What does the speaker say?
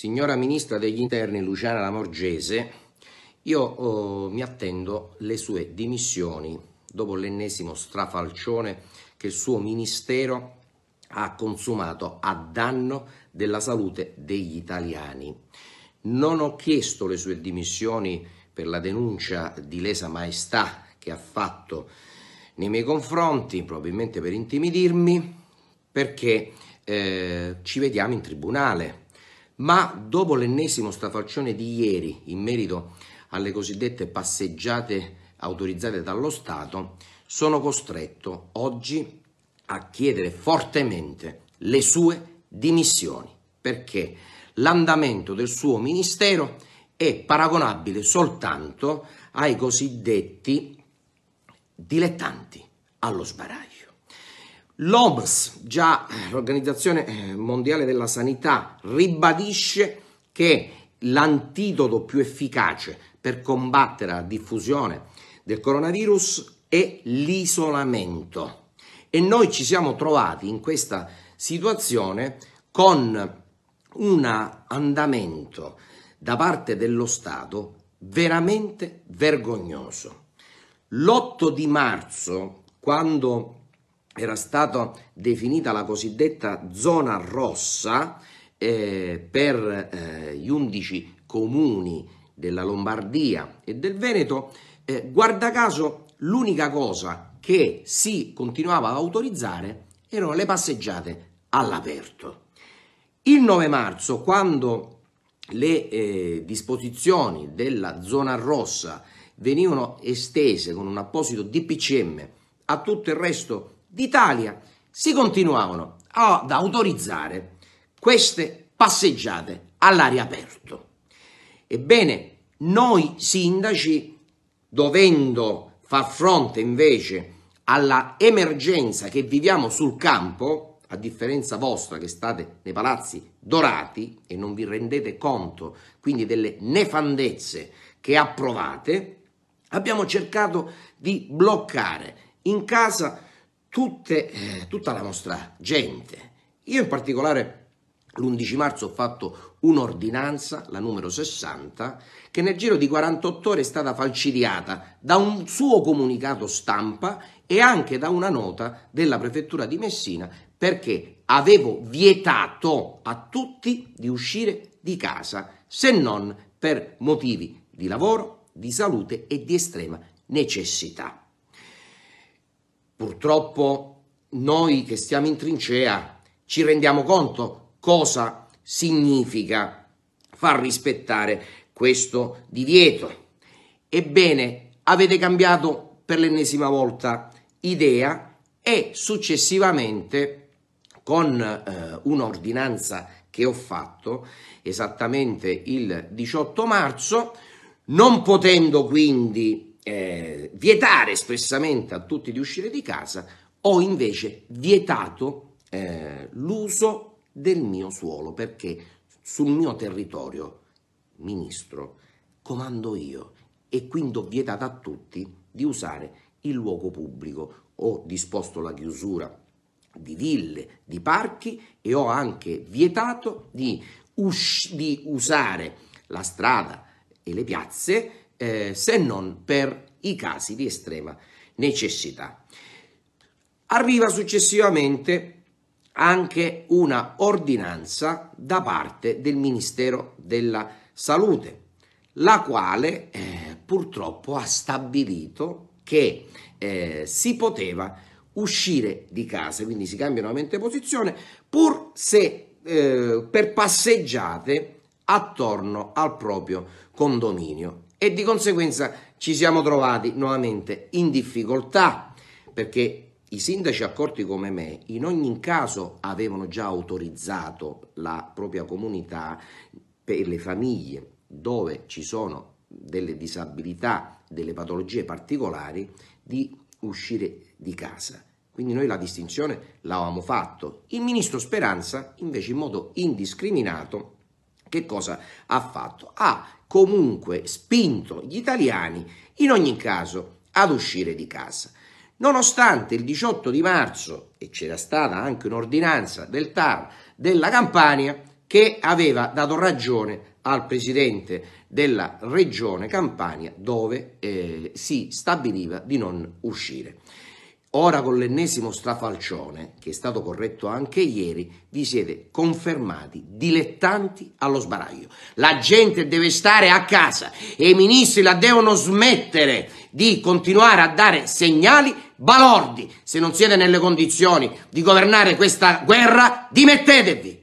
signora Ministra degli Interni Luciana Lamorgese, io eh, mi attendo le sue dimissioni dopo l'ennesimo strafalcione che il suo Ministero ha consumato a danno della salute degli italiani. Non ho chiesto le sue dimissioni per la denuncia di lesa maestà che ha fatto nei miei confronti, probabilmente per intimidirmi, perché eh, ci vediamo in tribunale ma dopo l'ennesimo strafalcione di ieri in merito alle cosiddette passeggiate autorizzate dallo Stato, sono costretto oggi a chiedere fortemente le sue dimissioni, perché l'andamento del suo ministero è paragonabile soltanto ai cosiddetti dilettanti allo sbaraglio. L'OMS, già eh, l'Organizzazione eh, Mondiale della Sanità, ribadisce che l'antidoto più efficace per combattere la diffusione del coronavirus è l'isolamento. E noi ci siamo trovati in questa situazione con un andamento da parte dello Stato veramente vergognoso. L'8 di marzo, quando era stata definita la cosiddetta zona rossa eh, per eh, gli 11 comuni della Lombardia e del Veneto, eh, guarda caso l'unica cosa che si continuava ad autorizzare erano le passeggiate all'aperto. Il 9 marzo, quando le eh, disposizioni della zona rossa venivano estese con un apposito DPCM a tutto il resto d'Italia si continuavano ad autorizzare queste passeggiate all'aria aperto. Ebbene, noi sindaci, dovendo far fronte invece alla emergenza che viviamo sul campo, a differenza vostra che state nei palazzi dorati e non vi rendete conto quindi delle nefandezze che approvate, abbiamo cercato di bloccare in casa tutte, eh, tutta la nostra gente. Io in particolare l'11 marzo ho fatto un'ordinanza, la numero 60, che nel giro di 48 ore è stata falcidiata da un suo comunicato stampa e anche da una nota della prefettura di Messina perché avevo vietato a tutti di uscire di casa se non per motivi di lavoro, di salute e di estrema necessità. Purtroppo noi che stiamo in trincea ci rendiamo conto cosa significa far rispettare questo divieto. Ebbene, avete cambiato per l'ennesima volta idea e successivamente con eh, un'ordinanza che ho fatto esattamente il 18 marzo, non potendo quindi eh, vietare espressamente a tutti di uscire di casa, ho invece vietato eh, l'uso del mio suolo perché sul mio territorio, ministro, comando io e quindi ho vietato a tutti di usare il luogo pubblico. Ho disposto la chiusura di ville, di parchi e ho anche vietato di, us- di usare la strada e le piazze eh, se non per i casi di estrema necessità. Arriva successivamente anche una ordinanza da parte del Ministero della Salute, la quale eh, purtroppo ha stabilito che eh, si poteva uscire di casa, quindi si cambia nuovamente posizione, pur se eh, per passeggiate attorno al proprio condominio e di conseguenza ci siamo trovati nuovamente in difficoltà perché i sindaci accorti come me in ogni caso avevano già autorizzato la propria comunità per le famiglie dove ci sono delle disabilità, delle patologie particolari di uscire di casa. Quindi noi la distinzione l'avevamo fatto. Il ministro Speranza invece in modo indiscriminato che cosa ha fatto? Ha comunque spinto gli italiani, in ogni caso, ad uscire di casa. Nonostante il 18 di marzo, e c'era stata anche un'ordinanza del TAR della Campania che aveva dato ragione al presidente della regione Campania dove eh, si stabiliva di non uscire. Ora con l'ennesimo strafalcione, che è stato corretto anche ieri, vi siete confermati dilettanti allo sbaraglio. La gente deve stare a casa e i ministri la devono smettere di continuare a dare segnali balordi. Se non siete nelle condizioni di governare questa guerra, dimettetevi.